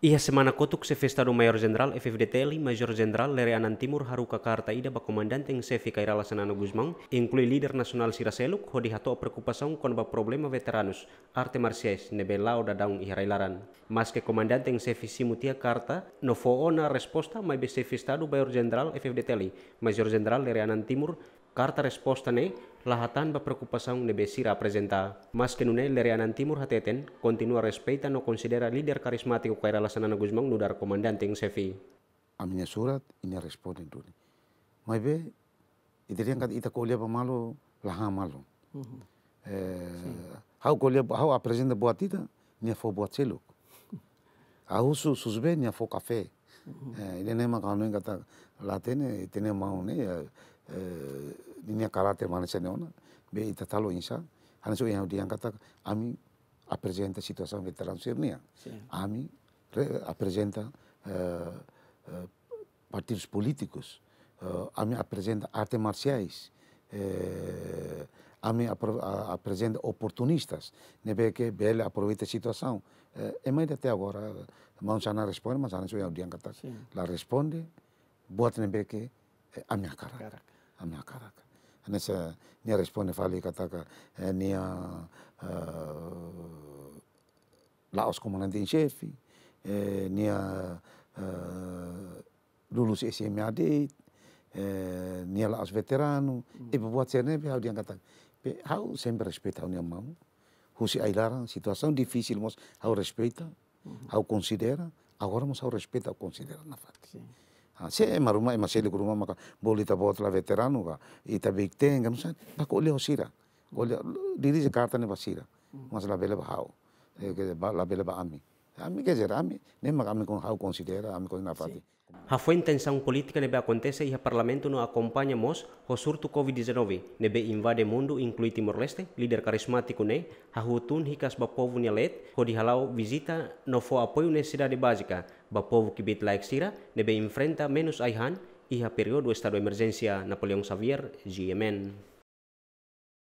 Ia semana kotuk sefestado Mayor General Teli, Major Jenderal Lere Anan Timur Haruka Karta Ida Komandan Teng Sefi Kairala Sanano Guzmán, inklui Leader Nasional Siraseluk, hodi hato preocupação con ba problema veteranus, arte marciais, nebelao da daun irailaran. Mas ke Komandan en Sefi Simutia Karta, no fo ona resposta mai be Jenderal Major General FFDTL Major Jenderal Lere Anan Timur Karta resposta ne lahatan ba preocupasaun ne besira presenta. mas ke nune Lerianan Timur Hateten continua respeita no considera líder carismático kaira lasanana la Sanana Guzmán no dar comandante Sefi. A surat ini responden duni. Mai be, idirian kat ita kolia ba malo laha malo. Uh mhm. -huh. eh, hau kolya, hau buat ita, nia fo buat seluk. Hau su susbe nia fo kafe. Mhm. Eh, Ile nema kanu kata latene, itene mau ne, eh, ini karakter manusia neona, be ita talo insa, hanya so yang diangkat kami a presenta situação veterano sirnia, kami apresenta eh, eh, partidos políticos, uh, apresenta artes marciais, uh, apresenta oportunistas, né, que ele aproveita a situação. é mais até agora, Monsana responde, mas a gente vai kata, lá responde, bota nebe que a minha cara, a minha cara. Anesa nia respone fali kataka nia uh, Laos uh, uh, comandante în șef, nia uh, lulus SMAD, nia Laos veteranu, e buat cerne pe hau diangkat. Pe hau sempre respeta unia mamu. Husi ailara, situasaun difícil mos hau respeta, hau mhm. considera, agora mos hau respeta, hau considera na fatia. se e rumai e seli kuruma maka boli ta botla veterano ka ita biktenga musa ta ko le osira ko le diri jakarta ne basira mas la bele oh, eh, bahau la bele ba ami quer dizer, a mí, mesmo a mí con considera, a mí con una parte. A tensão política nebe acontece e o parlamento não acompanha mos o surto COVID-19 nebe invade mundo inclui Timor-Leste, líder carismático ne, a hutun hikas ba povo nialet, ho dihalau visita no fo apoio ne cidade básica, ba povo que bit like sira, nebe enfrenta menos aihan e a período do estado de emergência Napoleão Xavier, GMN.